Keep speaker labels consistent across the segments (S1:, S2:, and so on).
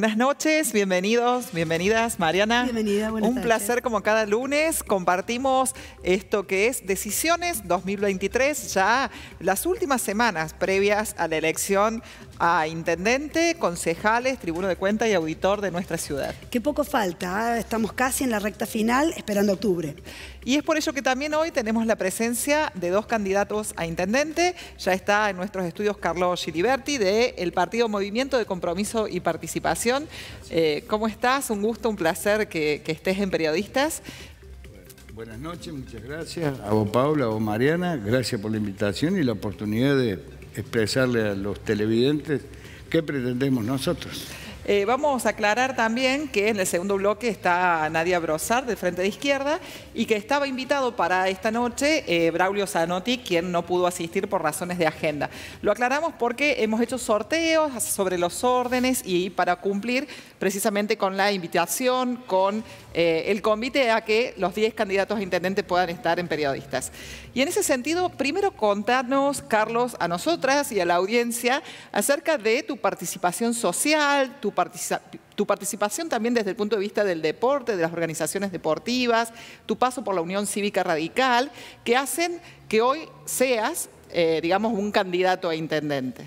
S1: Buenas noches, bienvenidos, bienvenidas, Mariana. Bienvenida, buenas Un placer como cada lunes compartimos esto que es Decisiones 2023, ya las últimas semanas previas a la elección a intendente, concejales, tribuno de cuenta y auditor de nuestra ciudad. Qué poco falta, ¿ah? estamos casi en la recta final, esperando octubre. Y es por ello que también hoy tenemos la presencia de dos candidatos a intendente. Ya está en nuestros estudios Carlos Giliberti del Partido Movimiento de Compromiso y Participación. Eh, ¿Cómo estás? Un gusto, un placer que, que estés en Periodistas.
S2: Buenas noches, muchas gracias. A vos Paula, a vos Mariana, gracias por la invitación y la oportunidad de expresarle a los televidentes qué pretendemos nosotros.
S1: Eh, vamos a aclarar también que en el segundo bloque está Nadia Brosar, del Frente de Izquierda, y que estaba invitado para esta noche eh, Braulio Zanotti, quien no pudo asistir por razones de agenda. Lo aclaramos porque hemos hecho sorteos sobre los órdenes y para cumplir precisamente con la invitación, con eh, el convite a que los 10 candidatos a intendente puedan estar en periodistas. Y en ese sentido, primero contanos, Carlos, a nosotras y a la audiencia acerca de tu participación social, tu, participación también desde el punto de vista del deporte, de las organizaciones deportivas, tu paso por la Unión Cívica Radical, que hacen que hoy seas, eh, digamos, un candidato a intendente.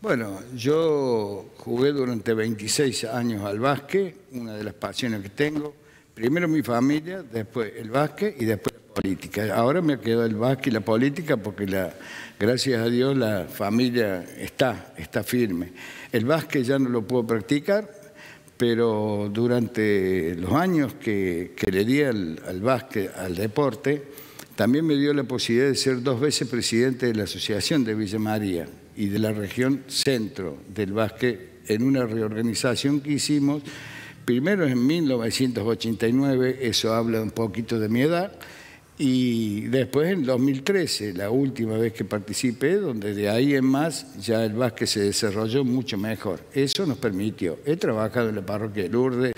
S2: Bueno, yo jugué durante 26 años al básquet, una de las pasiones que tengo primero mi familia, después el básquet y después la política. Ahora me quedado el básquet y la política porque la, gracias a Dios la familia está, está firme. El básquet ya no lo puedo practicar, pero durante los años que, le di al, al básquet, al deporte, también me dio la posibilidad de ser dos veces presidente de la Asociación de Villa María y de la región centro del básquet en una reorganización que hicimos primero en 1989, eso habla un poquito de mi edad, y después en 2013, la última vez que participé, donde de ahí en más ya el básquet se desarrolló mucho mejor. Eso nos permitió. He trabajado en la parroquia de Lourdes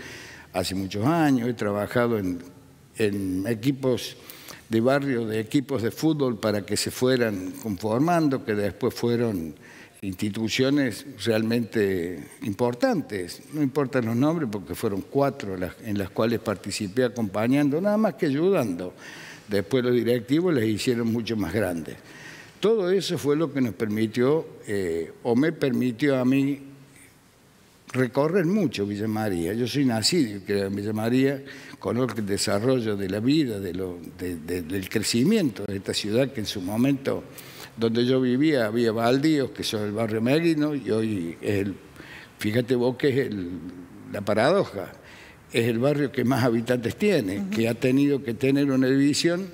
S2: hace muchos años, he trabajado en, en equipos de barrio, de equipos de fútbol para que se fueran conformando, que después fueron instituciones realmente importantes, no importan los nombres porque fueron cuatro en las cuales participé acompañando, nada más que ayudando. Después los directivos les hicieron mucho más grandes. Todo eso fue lo que nos permitió, eh, o me permitió a mí, recorrer mucho Villa María. Yo soy nacido en Villa María, conozco el desarrollo de la vida, del crecimiento de esta ciudad que en su momento donde yo vivía había baldíos, que son el barrio Merino, y hoy, el, fíjate vos que es la paradoja, es el barrio que más habitantes tiene, que ha tenido que tener una división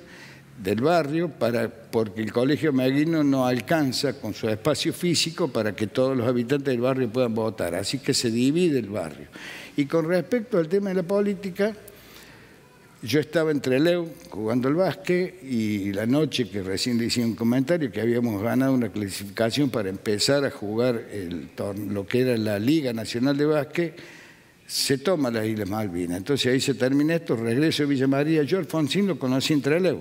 S2: del barrio para, porque el colegio Merino no alcanza con su espacio físico para que todos los habitantes del barrio puedan votar, así que se divide el barrio. Y con respecto al tema de la política, yo estaba entre Leo jugando el básquet y la noche que recién le hice un comentario que habíamos ganado una clasificación para empezar a jugar el lo que era la Liga Nacional de Básquet, se toma las Islas Malvinas. Entonces ahí se termina esto, regreso a Villa María. Yo Alfonsín lo conocí en Trelew.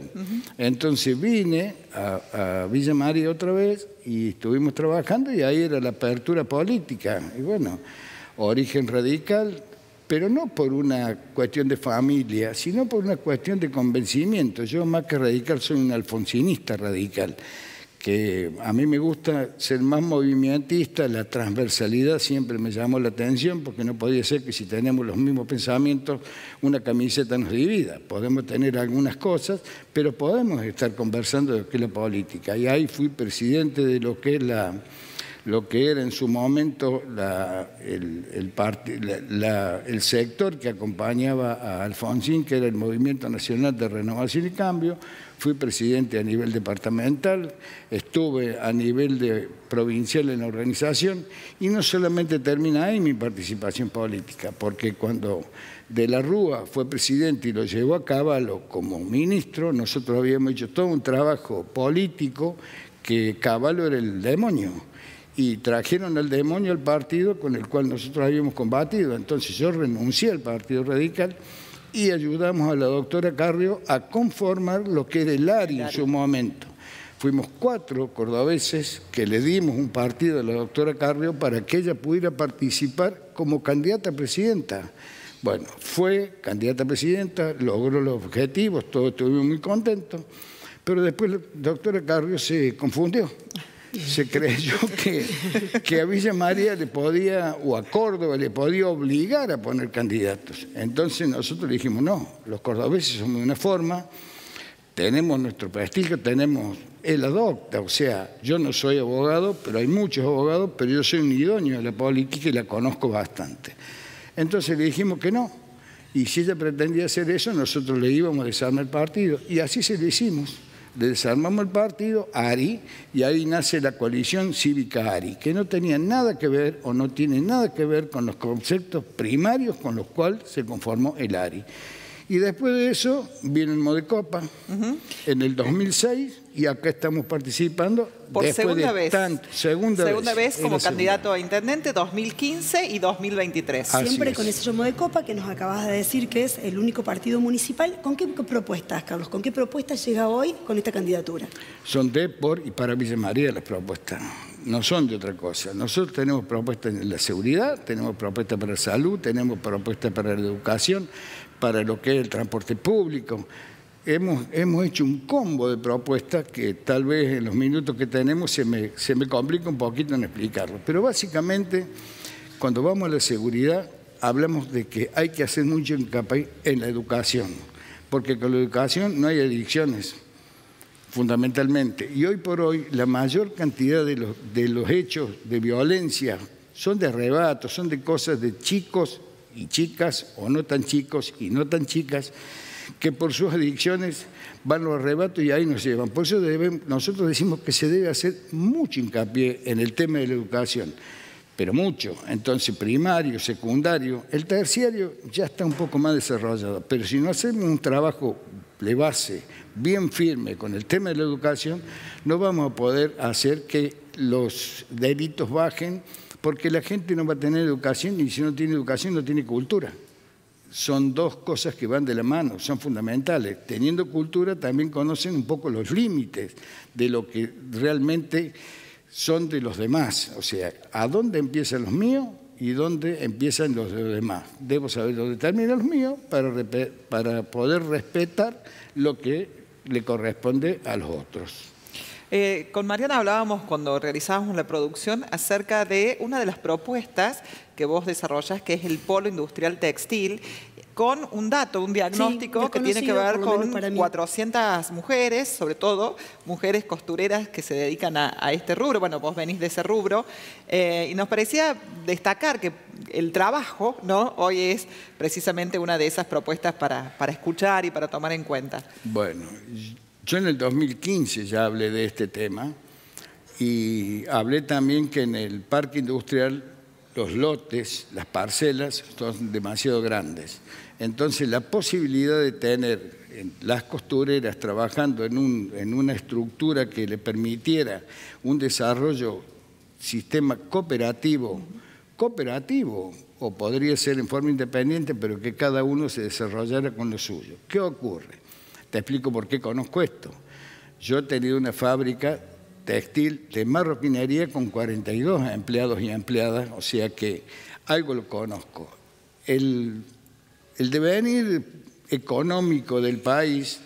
S2: Entonces vine a, a, Villa María otra vez y estuvimos trabajando y ahí era la apertura política. Y bueno, origen radical, pero no por una cuestión de familia, sino por una cuestión de convencimiento. Yo más que radical soy un alfonsinista radical, que a mí me gusta ser más movimentista, la transversalidad siempre me llamó la atención, porque no podía ser que si tenemos los mismos pensamientos, una camiseta nos divida. Podemos tener algunas cosas, pero podemos estar conversando de lo que es la política. Y ahí fui presidente de lo que es la lo que era en su momento el, sector que acompañaba a Alfonsín, que era el Movimiento Nacional de Renovación y Cambio. Fui presidente a nivel departamental, estuve a nivel de provincial en la organización y no solamente termina ahí mi participación política, porque cuando de la Rúa fue presidente y lo llevó a Caballo como ministro, nosotros habíamos hecho todo un trabajo político que Caballo era el demonio y trajeron al demonio al partido con el cual nosotros habíamos combatido. Entonces yo renuncié al Partido Radical y ayudamos a la doctora Carrio a conformar lo que era el ARI en su momento. Fuimos cuatro cordobeses que le dimos un partido a la doctora Carrio para que ella pudiera participar como candidata a presidenta. Bueno, fue candidata a presidenta, logró los objetivos, todos estuvimos muy contentos, pero después la doctora Carrio se confundió se creyó que, a Villa María le podía, o a Córdoba le podía obligar a poner candidatos. Entonces nosotros le dijimos, no, los cordobeses somos de una forma, tenemos nuestro prestigio, tenemos el adopta, o sea, yo no soy abogado, pero hay muchos abogados, pero yo soy un idóneo de la política y la conozco bastante. Entonces le dijimos que no, y si ella pretendía hacer eso, nosotros le íbamos a desarmar el partido, y así se lo hicimos desarmamos el partido ARI y ahí nace la coalición cívica ARI, que no tenía nada que ver o no tiene nada que ver con los conceptos primarios con los cuales se conformó el ARI. Y después de eso viene el Modecopa de Copa, en el 2006 y acá estamos participando. Por segunda de vez. Tanto, segunda, vez. como candidato a intendente 2015 y 2023. Siempre con
S3: ese yomo de copa que nos acabas de decir que es el único partido municipal. ¿Con qué propuestas, Carlos? ¿Con qué propuestas llega hoy con esta candidatura?
S2: Son de por y para Villa María las propuestas. No son de otra cosa. Nosotros tenemos propuestas en la seguridad, tenemos propuestas para la salud, tenemos propuestas para la educación, para lo que es el transporte público. Hemos, hemos hecho un combo de propuestas que tal vez en los minutos que tenemos se me, se me complica un poquito en explicarlo. Pero básicamente, cuando vamos a la seguridad, hablamos de que hay que hacer mucho en la educación, porque con la educación no hay adicciones fundamentalmente. Y hoy por hoy la mayor cantidad de los, de los hechos de violencia son de arrebatos, son de cosas de chicos y chicas o no tan chicos y no tan chicas que por sus adicciones van los arrebatos y ahí nos llevan. Por eso nosotros decimos que se debe hacer mucho hincapié en el tema de la educación, pero mucho. Entonces, primario, secundario, el terciario ya está un poco más desarrollado, pero si no hacemos un trabajo de base bien firme con el tema de la educación, no vamos a poder hacer que los delitos bajen, porque la gente no va a tener educación y si no tiene educación no tiene cultura. Son dos cosas que van de la mano, son fundamentales. Teniendo cultura también conocen un poco los límites de lo que realmente son de los demás. O sea, ¿a dónde empiezan los míos y dónde empiezan los de los demás? Debo saber dónde terminan los míos para poder respetar lo que le corresponde a los otros.
S1: Eh, con Mariana hablábamos cuando realizábamos la producción acerca de una de las propuestas que vos desarrollas, que es el polo industrial textil, con un dato, un diagnóstico que tiene que ver con 400 mujeres, sobre todo mujeres costureras que se dedican a, este rubro. Bueno, vos venís de ese rubro. Eh, y nos parecía destacar que el trabajo, ¿no? Hoy es precisamente una de esas propuestas para, para escuchar y para tomar en cuenta.
S2: Bueno, yo en el 2015 ya hablé de este tema y hablé también que en el parque industrial los lotes, las parcelas, son demasiado grandes. Entonces la posibilidad de tener las costureras trabajando en, un, en una estructura que le permitiera un desarrollo, sistema cooperativo, cooperativo, o podría ser en forma independiente, pero que cada uno se desarrollara con lo suyo. ¿Qué ocurre? Te explico por qué conozco esto. Yo he tenido una fábrica textil de marroquinería con 42 empleados y empleadas, o sea que algo lo conozco. El, devenir económico del país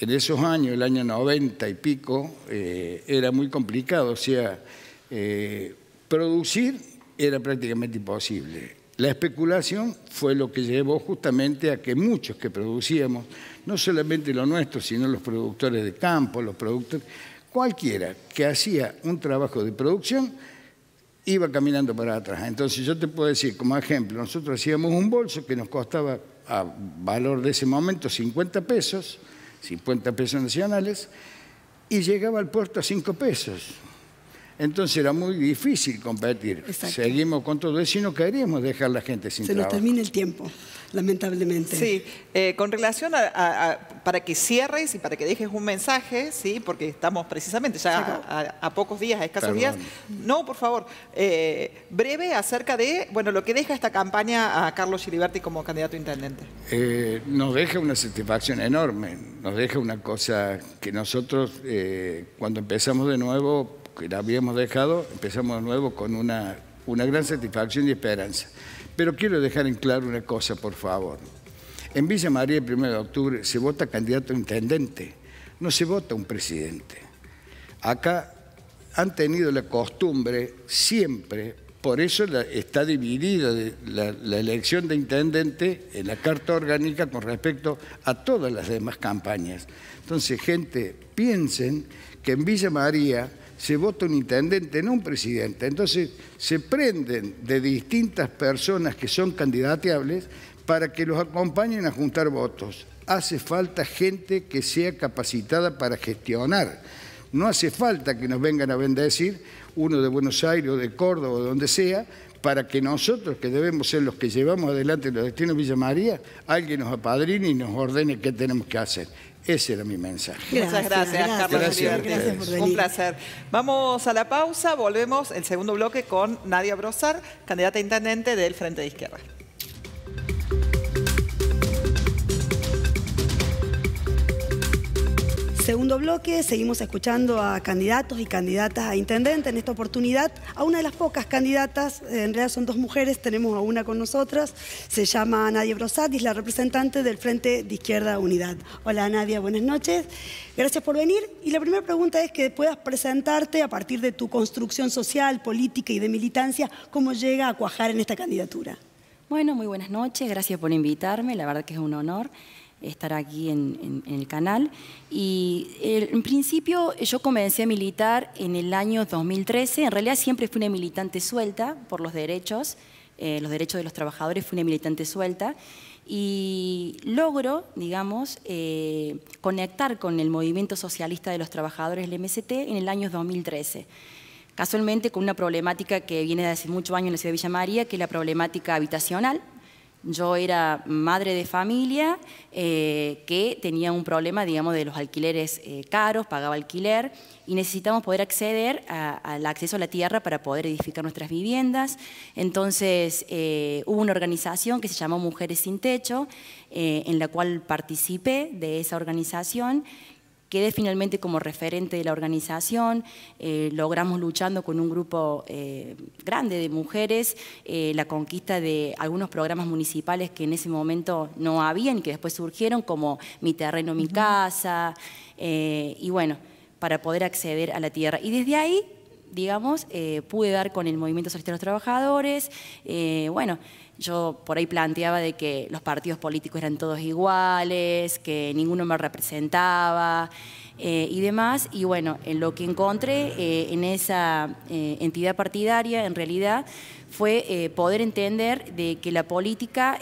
S2: en esos años, el año 90 y pico, eh, era muy complicado, o sea, eh, producir era prácticamente imposible. La especulación fue lo que llevó justamente a que muchos que producíamos no solamente los nuestros, sino los productores de campo, los productores, cualquiera que hacía un trabajo de producción iba caminando para atrás. Entonces yo te puedo decir, como ejemplo, nosotros hacíamos un bolso que nos costaba a valor de ese momento 50 pesos, 50 pesos nacionales, y llegaba al puerto a 5 pesos. Entonces era muy difícil competir. Seguimos con todo eso y no queríamos dejar la gente sin trabajo. Se nos termina el tiempo, lamentablemente. Sí,
S1: eh, con relación a, para que cierres y para que dejes un mensaje, sí, porque estamos precisamente ya a, pocos días, a escasos días. No, por favor, eh, breve acerca de bueno lo que deja esta campaña a Carlos Giliberti como candidato a intendente.
S2: Eh, nos deja una satisfacción enorme, nos deja una cosa que nosotros cuando empezamos de nuevo que la habíamos dejado, empezamos de nuevo con una, gran satisfacción y esperanza. Pero quiero dejar en claro una cosa, por favor. En Villa María, el 1 de octubre, se vota candidato a intendente, no se vota un presidente. Acá han tenido la costumbre siempre, por eso está dividida la, la, elección de intendente en la carta orgánica con respecto a todas las demás campañas. Entonces, gente, piensen que en Villa María se vota un intendente, no un presidente. Entonces se prenden de distintas personas que son candidateables para que los acompañen a juntar votos. Hace falta gente que sea capacitada para gestionar. No hace falta que nos vengan a bendecir, uno de Buenos Aires o de Córdoba o de donde sea, para que nosotros, que debemos ser los que llevamos adelante los destinos de Villa María, alguien nos apadrine y nos ordene qué tenemos que hacer. Ese era mi mensaje. Muchas gracias, Carlos. Gracias, Un
S1: placer. Vamos a la pausa, volvemos el segundo bloque con Nadia Brosar, candidata intendente del Frente de Izquierda.
S3: segundo bloque seguimos escuchando a candidatos y candidatas a intendente. En esta oportunidad, a una de las pocas candidatas, eh, en realidad son dos mujeres, tenemos a una con nosotras, se llama Nadia Brosat es la representante del Frente de Izquierda Unidad. Hola Nadia, buenas noches. Gracias por venir. Y la primera pregunta es que puedas presentarte a partir de tu construcción social, política y de militancia, cómo llega a cuajar en esta candidatura.
S4: Bueno, muy buenas noches, gracias
S3: por invitarme, la verdad
S4: que es un honor estar aquí en, el canal. Y en principio yo comencé a militar en el año 2013. En realidad siempre fui una militante suelta por los derechos, eh, los derechos de los trabajadores, fui una militante suelta. Y logro, digamos, eh, conectar con el movimiento socialista de los trabajadores, el MST, en el año 2013 casualmente con una problemática que viene de hace muchos años en la ciudad de Villa María, que es la problemática habitacional, yo era madre de familia eh, que tenía un problema, digamos, de los alquileres eh, caros, pagaba alquiler y necesitamos poder acceder al acceso a la tierra para poder edificar nuestras viviendas. Entonces eh, hubo una organización que se llamó Mujeres sin Techo, en la cual participé de esa organización quedé finalmente como referente de la organización, eh, logramos luchando con un grupo eh, grande de mujeres eh, la conquista de algunos programas municipales que en ese momento no habían, que después surgieron, como Mi Terreno, Mi Casa, y bueno, para poder acceder a la tierra. Y desde ahí digamos, eh, pude dar con el Movimiento Socialista de los Trabajadores. Eh, bueno, yo por ahí planteaba de que los partidos políticos eran todos iguales, que ninguno me representaba eh, y demás. Y bueno, en lo que encontré en esa entidad partidaria, en realidad, fue poder entender de que la política,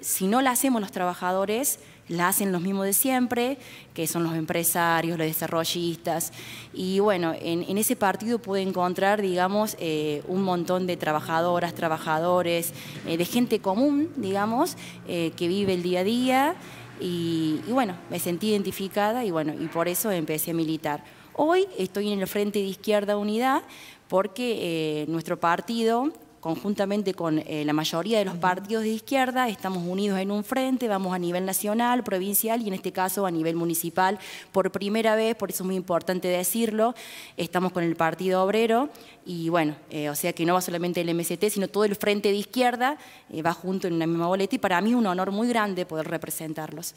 S4: si no la hacemos los trabajadores, la hacen los mismos de siempre, que son los empresarios, los desarrollistas. Y bueno, en, ese partido pude encontrar, digamos, eh, un montón de trabajadoras, trabajadores, eh, de gente común, digamos, eh, que vive el día a día. Y, y, bueno, me sentí identificada y bueno, y por eso empecé a militar. Hoy estoy en el Frente de Izquierda Unidad porque nuestro partido conjuntamente con eh, la mayoría de los partidos de izquierda, estamos unidos en un frente, vamos a nivel nacional, provincial y en este caso a nivel municipal. Por primera vez, por eso es muy importante decirlo, estamos con el Partido Obrero y bueno, eh, o sea que no va solamente el MST, sino todo el frente de izquierda eh, va junto en una misma boleta y para mí es un honor muy grande poder
S1: representarlos.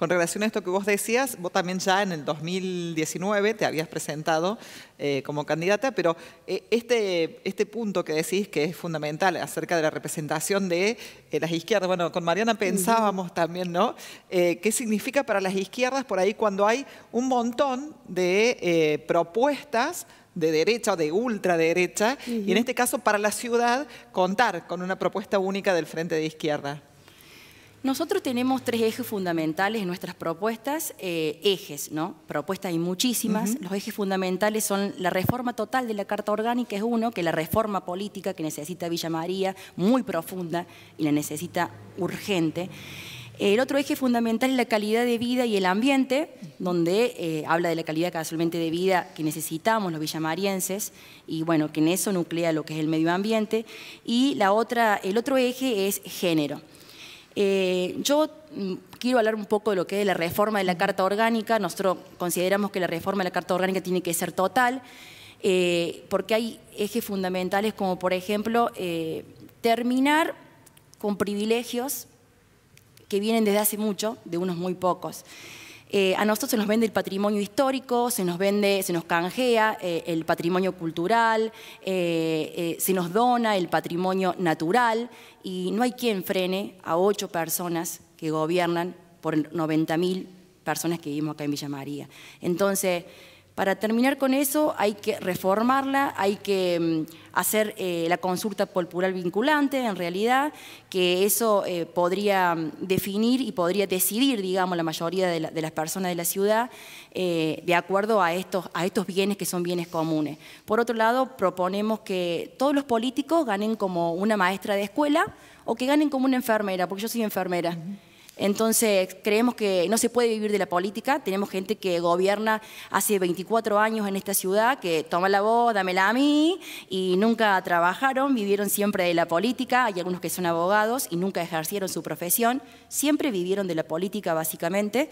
S1: Con relación a esto que vos decías, vos también ya en el 2019 te habías presentado eh, como candidata, pero eh, este, este punto que decís que es fundamental acerca de la representación de eh, las izquierdas, bueno, con Mariana pensábamos también, ¿no? ¿Qué significa para las izquierdas por ahí cuando hay un montón de propuestas de derecha o de ultraderecha, y en este caso para la ciudad contar con una propuesta única del Frente de Izquierda?
S4: Nosotros tenemos tres ejes fundamentales en nuestras propuestas, eh, ejes, ¿no? Propuestas hay muchísimas. Los ejes fundamentales son la reforma total de la Carta Orgánica, es uno, que la reforma política que necesita Villa María, muy profunda y la necesita urgente. El otro eje fundamental es la calidad de vida y el ambiente, donde eh, habla de la calidad casualmente de vida que necesitamos los villamarienses y bueno, que en eso nuclea lo que es el medio ambiente. Y la otra, el otro eje es género. Eh, yo mm, quiero hablar un poco de lo que es la reforma de la Carta Orgánica. Nosotros consideramos que la reforma de la Carta Orgánica tiene que ser total, eh, porque hay ejes fundamentales como, por ejemplo, eh, terminar con privilegios que vienen desde hace mucho, de unos muy pocos. Eh, a nosotros se nos vende el patrimonio histórico, se nos vende, se nos canjea eh, el patrimonio cultural, eh, se nos dona el patrimonio natural y no hay quien frene a ocho personas que gobiernan por 90.000 personas que vivimos acá en Villa María. Entonces, para terminar con eso hay que reformarla, hay que mm, hacer eh, la consulta popular vinculante, en realidad, que eso eh, podría mm, definir y podría decidir, digamos, la mayoría de, las personas de la ciudad eh, de acuerdo a estos, a estos bienes que son bienes comunes. Por otro lado, proponemos que todos los políticos ganen como una maestra de escuela o que ganen como una enfermera, porque yo soy enfermera. Entonces, creemos que no se puede vivir de la política. Tenemos gente que gobierna hace 24 años en esta ciudad, que toma la voz, dámela a mí, y nunca trabajaron, vivieron siempre de la política. Hay algunos que son abogados y nunca ejercieron su profesión. Siempre vivieron de la política, básicamente.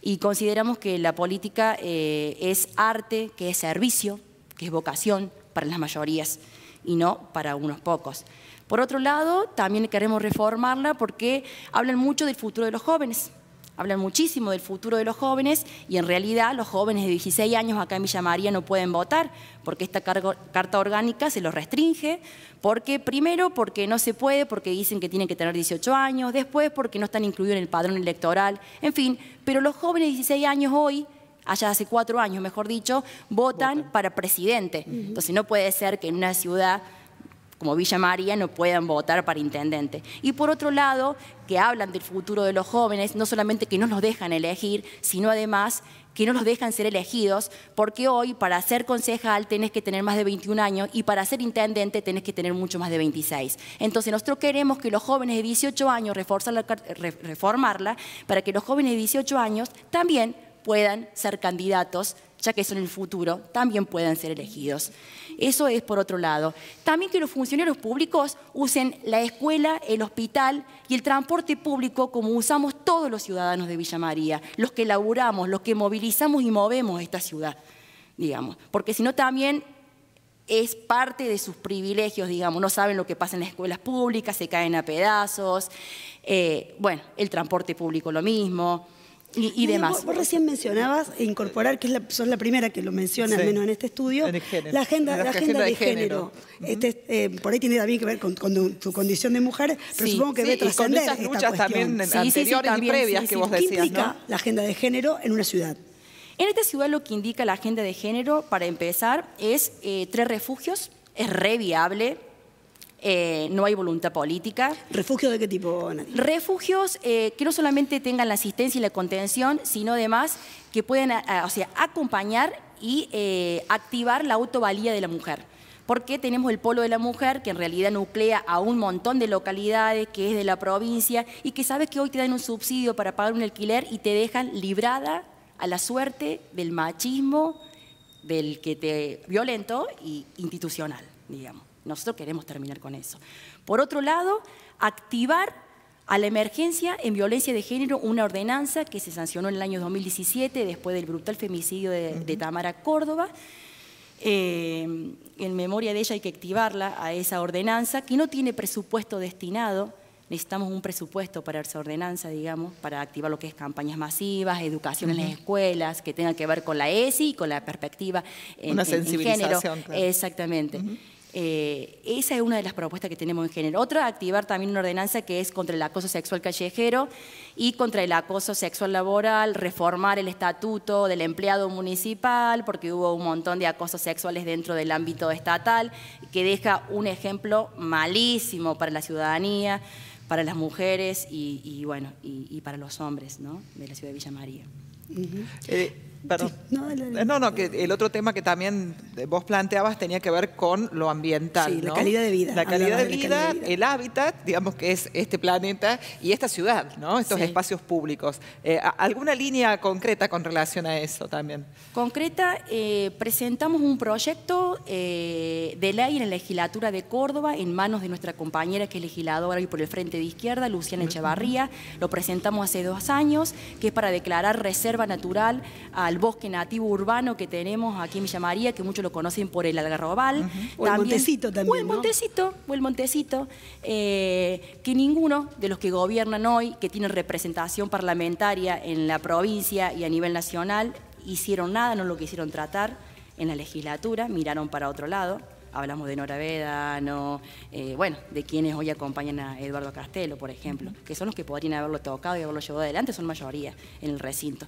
S4: Y consideramos que la política eh, es arte, que es servicio, que es vocación para las mayorías y no para unos pocos. Por otro lado, también queremos reformarla porque hablan mucho del futuro de los jóvenes hablan muchísimo del futuro de los jóvenes y en realidad los jóvenes de 16 años acá en Villa María no pueden votar porque esta carta orgánica se los restringe, porque primero porque no se puede, porque dicen que tienen que tener 18 años, después porque no están incluidos en el padrón electoral, en fin, pero los jóvenes de 16 años hoy allá hace cuatro años, mejor dicho, votan, para presidente. Entonces no puede ser que en una ciudad como Villa María no puedan votar para intendente. Y por otro lado, que hablan del futuro de los jóvenes, no solamente que no los dejan elegir, sino además que no los dejan ser elegidos, porque hoy para ser concejal tenés que tener más de 21 años y para ser intendente tenés que tener mucho más de 26. Entonces nosotros queremos que los jóvenes de 18 años, reformarla, para que los jóvenes de 18 años también puedan ser candidatos ya que son el futuro, también puedan ser elegidos. Eso es por otro lado. También que los funcionarios públicos usen la escuela, el hospital y el transporte público como usamos todos los ciudadanos de Villa María, los que laburamos, los que movilizamos y movemos esta ciudad, digamos. Porque si no también es parte de sus privilegios, digamos, no saben lo que pasa en las escuelas públicas, se caen a pedazos, eh, bueno, el transporte público lo mismo y, demás. Vos, recién
S3: mencionabas incorporar, que es la, sos la primera que lo menciona, al menos en este estudio, la agenda, la, agenda, de, género. Este, eh, por ahí tiene también que ver con, con tu condición de mujer, pero supongo que debe trascender esta luchas también anteriores y previas que vos decías, ¿Qué implica la agenda de género en una ciudad?
S4: En esta ciudad lo que indica la agenda de género, para empezar, es eh, tres refugios, es re viable, eh, no hay voluntad política.
S3: ¿Refugios de qué tipo,
S4: Refugios eh, que no solamente tengan la asistencia y la contención, sino además que puedan eh, o sea, acompañar y activar la autovalía de la mujer. Porque tenemos el polo de la mujer que en realidad nuclea a un montón de localidades, que es de la provincia y que sabes que hoy te dan un subsidio para pagar un alquiler y te dejan librada a la suerte del machismo, del que te violento y institucional, digamos. Nosotros queremos terminar con eso. Por otro lado, activar a la emergencia en violencia de género una ordenanza que se sancionó en el año 2017 después del brutal femicidio de, Tamara Córdoba. Em, en memoria de ella hay que activarla a esa ordenanza que no tiene presupuesto destinado. Necesitamos un presupuesto para esa ordenanza, digamos, para activar lo que es campañas masivas, educación en las escuelas, que tenga que ver con la ESI y con la perspectiva en, Una sensibilización, género. Exactamente. Eh, esa es una de las propuestas que tenemos en género. Otra, activar también una ordenanza que es contra el acoso sexual callejero y contra el acoso sexual laboral, reformar el estatuto del empleado municipal, porque hubo un montón de acosos sexuales dentro del ámbito estatal, que deja un ejemplo malísimo para la ciudadanía, para las mujeres y, bueno, y,
S1: para los hombres de la ciudad de Villa María. Perdón. no, no, que el otro tema que también vos planteabas tenía que ver con lo ambiental. Sí, la calidad de vida. La calidad de, vida, el hábitat, digamos que es este planeta y esta ciudad, ¿no? Estos espacios públicos. Eh, ¿Alguna línea concreta con relación a eso también?
S4: Concreta, eh, presentamos un proyecto eh, de ley en la legislatura de Córdoba en manos de nuestra compañera que es legisladora y por el frente de izquierda, Luciana Echevarría. Lo presentamos hace dos años, que es para declarar reserva natural a al bosque nativo urbano que tenemos aquí en Villa María, que muchos lo conocen por el algarrobal. O el montecito
S3: también, O el montecito,
S4: o el montecito, eh, que ninguno de los que gobiernan hoy, que tienen representación parlamentaria en la provincia y a nivel nacional, hicieron nada, no lo quisieron tratar en la legislatura, miraron para otro lado hablamos de Nora no eh, bueno, de quienes hoy acompañan a Eduardo Castelo, por ejemplo, que son los que podrían haberlo tocado y haberlo llevado adelante, son mayoría en el recinto.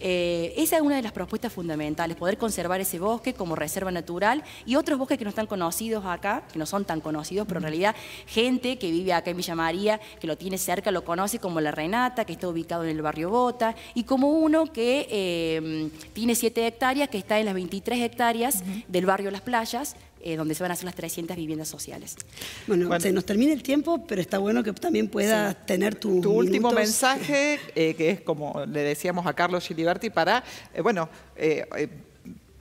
S4: Eh, esa es una de las propuestas fundamentales, poder conservar ese bosque como reserva natural y otros bosques que no están conocidos acá, que no son tan conocidos, pero en realidad gente que vive acá en Villa María, que lo tiene cerca, lo conoce como La Renata, que está ubicado en el barrio Bota, y como uno que eh, tiene 7 hectáreas, que está en las 23 hectáreas del barrio Las Playas, eh, donde se van a hacer las 300 viviendas sociales.
S3: Bueno, se nos termina el tiempo, pero está bueno que también puedas tener tu... Tu último mensaje,
S1: eh, que es como le decíamos a Carlos Giliberti, para, eh, bueno,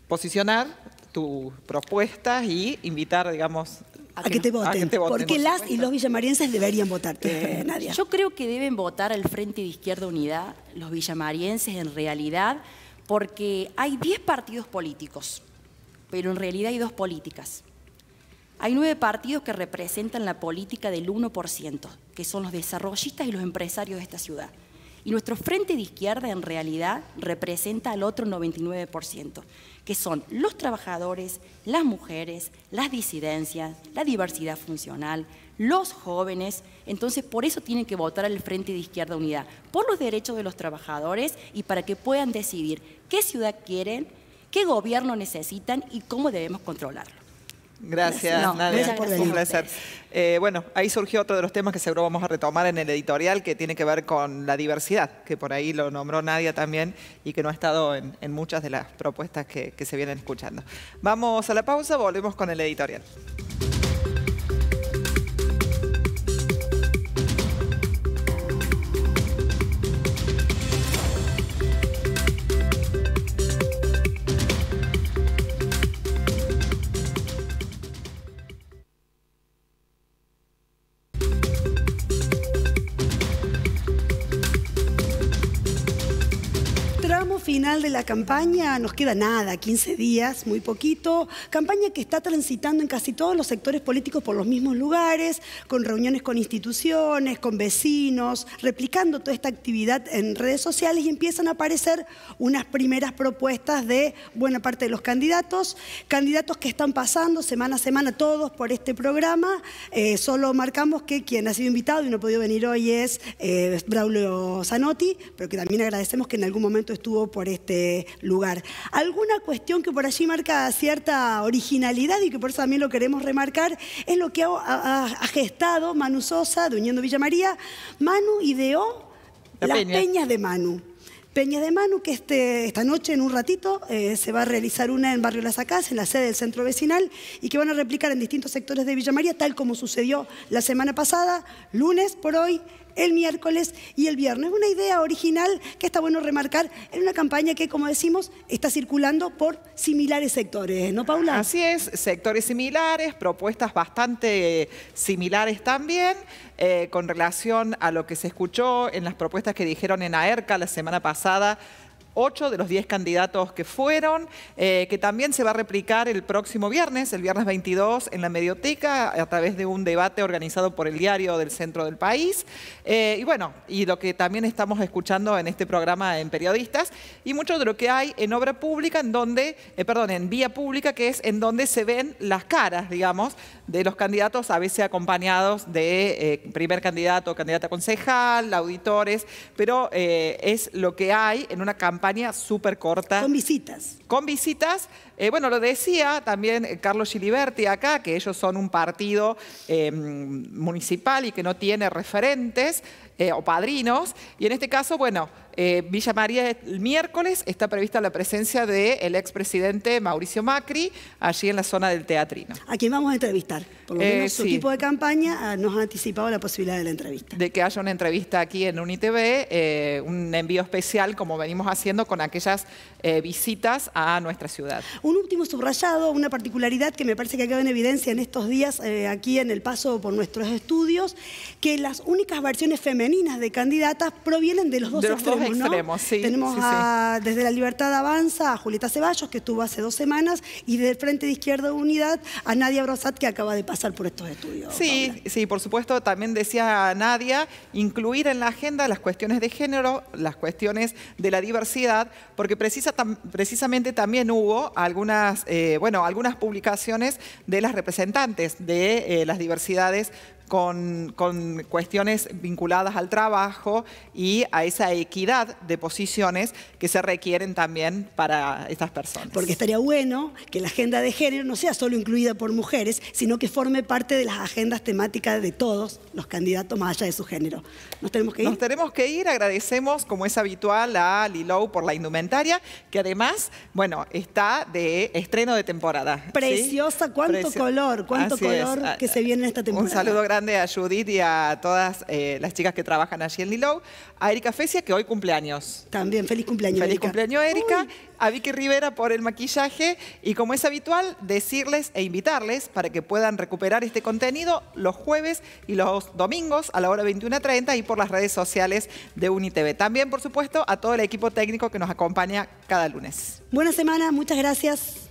S1: posicionar tus propuestas y invitar, digamos, a que, te voten. Porque
S3: las y los villamarienses deberían votarte, Nadia.
S4: Yo creo que deben votar al Frente de Izquierda Unidad, los villamarienses en realidad, porque hay 10 partidos políticos pero en realidad hay dos políticas. Hay nueve partidos que representan la política del 1%, que son los desarrollistas y los empresarios de esta ciudad. Y nuestro frente de izquierda en realidad representa al otro 99%, que son los trabajadores, las mujeres, las disidencias, la diversidad funcional, los jóvenes. Entonces, por eso tienen que votar al Frente de Izquierda Unidad, por los derechos de los trabajadores y para que puedan decidir qué ciudad quieren, qué gobierno necesitan y cómo debemos controlarlo.
S1: Gracias, Nadia. Gracias su placer. Eh, bueno, ahí surgió otro de los temas que seguro vamos a retomar en el editorial, que tiene que ver con la diversidad, que por ahí lo nombró Nadia también y que no ha estado en, muchas de las propuestas que se vienen escuchando. Vamos a la pausa, volvemos con el editorial.
S3: de la campaña, nos queda nada, 15 días, muy poquito. Campaña que está transitando en casi todos los sectores políticos por los mismos lugares, con reuniones con instituciones, con vecinos, replicando toda esta actividad en redes sociales y empiezan a aparecer unas primeras propuestas de buena parte de los candidatos, candidatos que están pasando semana a semana todos por este programa. Eh, solo marcamos que quien ha sido invitado y no ha podido venir hoy es eh, Braulio Zanotti, pero que también agradecemos que en algún momento estuvo por este este lugar. Alguna cuestión que por allí marca cierta originalidad y que por eso también lo queremos remarcar es lo que ha, gestado Manu Sosa de Uniendo Villa María. Manu ideó las peñas de Manu. Peña de Manu, que este, esta noche, en un ratito, eh, se va a realizar una en Barrio Las Acas, en la sede del centro vecinal, y que van a replicar en distintos sectores de Villa María, tal como sucedió la semana pasada, lunes por hoy, el miércoles y el viernes. Una idea original que está bueno remarcar en una campaña que, como decimos, está circulando por similares sectores, ¿no, Paula? Así
S1: es, sectores similares, propuestas bastante eh, similares también, eh, con relación a lo que se escuchó en las propuestas que dijeron en AERCA la semana pasada 8 de los 10 candidatos que fueron, eh, que también se va a replicar el próximo viernes, el viernes 22, en la Medioteca, a través de un debate organizado por el diario del centro del país. Eh, y bueno, y lo que también estamos escuchando en este programa en Periodistas, y mucho de lo que hay en obra pública, en donde, eh, perdón, en vía pública, que es en donde se ven las caras, digamos, de los candidatos, a veces acompañados de primer candidato, candidata concejal, auditores, pero es lo que hay en una campaña súper corta. Con visitas. Con visitas. Eh, bueno, lo decía también eh, Carlos Giliberti acá, que ellos son un partido eh, municipal y que no tiene referentes. Eh, o padrinos. Y en este caso, bueno, eh, Villa María el miércoles está prevista la presencia del expresidente Mauricio Macri allí en la zona del Teatrino. ¿A quién
S3: vamos a entrevistar? Por lo eh, menos su equipo de campaña ah, nos ha anticipado la posibilidad de la entrevista. De que haya una entrevista aquí en UNITV,
S1: un envío especial como venimos haciendo con aquellas visitas a nuestra ciudad.
S3: Un último subrayado, una particularidad que me parece que ha quedado en evidencia en estos días aquí en el paso por nuestros estudios, que las únicas versiones femeninas de candidatas provienen de los dos de los extremos, ¿no? Tenemos desde la Libertad Avanza a Julieta Ceballos, que estuvo hace dos semanas, y del Frente de Izquierda Unidad a Nadia Brosat, que acaba de pasar por estos estudios.
S1: Sí, sí, por supuesto, también decía Nadia, incluir en la agenda las cuestiones de género, las cuestiones de la diversidad, porque precisamente también hubo algunas, eh, bueno, algunas publicaciones de las representantes de eh, las diversidades con, cuestiones vinculadas al trabajo y a esa equidad de posiciones que se requieren también para estas personas.
S3: Porque estaría bueno que la agenda de género no sea solo incluida por mujeres, sino que forme parte de las agendas temáticas de todos los candidatos más allá de su género. Nos tenemos que ir. Nos
S1: tenemos que ir. Agradecemos, como es habitual, a Lilou por la indumentaria, que además, bueno, está de estreno de temporada. Preciosa, cuánto color, cuánto color que se viene en esta temporada. Un saludo grande a Judith y a todas eh, las chicas que trabajan allí en Lilo. A Erika Fesia, que hoy cumpleaños. También, feliz cumpleaños, Feliz cumpleaños, Erika. A Vicky Rivera por el maquillaje. Y como es habitual, decirles e invitarles para que puedan recuperar este contenido los jueves y los domingos a la hora 21.30 y por las redes sociales de UNITV. También, por supuesto, a todo el equipo técnico que nos acompaña cada lunes.
S3: Buena semana, muchas gracias.